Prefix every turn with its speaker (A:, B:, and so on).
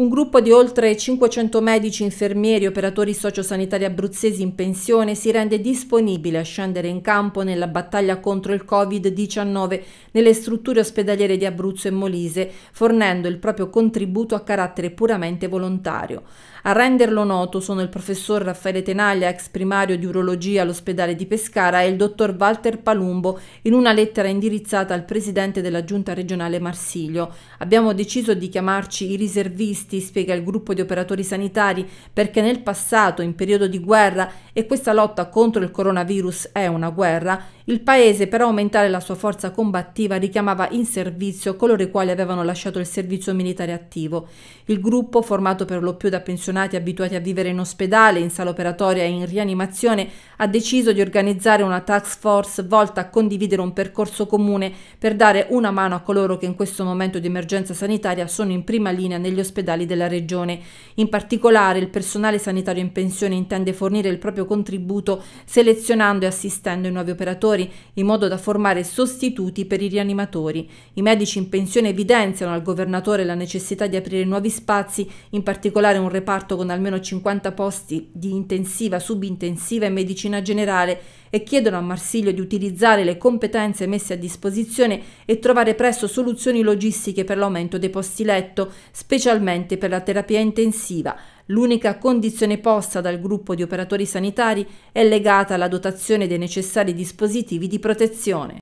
A: Un gruppo di oltre 500 medici, infermieri e operatori sociosanitari abruzzesi in pensione si rende disponibile a scendere in campo nella battaglia contro il Covid-19 nelle strutture ospedaliere di Abruzzo e Molise, fornendo il proprio contributo a carattere puramente volontario. A renderlo noto sono il professor Raffaele Tenaglia, ex primario di urologia all'ospedale di Pescara, e il dottor Walter Palumbo in una lettera indirizzata al presidente della giunta regionale Marsiglio. Abbiamo deciso di chiamarci i riservisti spiega il gruppo di operatori sanitari, perché nel passato, in periodo di guerra, e questa lotta contro il coronavirus è una guerra, il paese per aumentare la sua forza combattiva richiamava in servizio coloro i quali avevano lasciato il servizio militare attivo. Il gruppo, formato per lo più da pensionati abituati a vivere in ospedale, in sala operatoria e in rianimazione, ha deciso di organizzare una task force volta a condividere un percorso comune per dare una mano a coloro che in questo momento di emergenza sanitaria sono in prima linea negli ospedali della regione. In particolare il personale sanitario in pensione intende fornire il proprio contributo selezionando e assistendo i nuovi operatori in modo da formare sostituti per i rianimatori. I medici in pensione evidenziano al governatore la necessità di aprire nuovi spazi, in particolare un reparto con almeno 50 posti di intensiva, subintensiva e medicina generale e chiedono a Marsiglio di utilizzare le competenze messe a disposizione e trovare presto soluzioni logistiche per l'aumento dei posti letto, specialmente per la terapia intensiva, L'unica condizione posta dal gruppo di operatori sanitari è legata alla dotazione dei necessari dispositivi di protezione.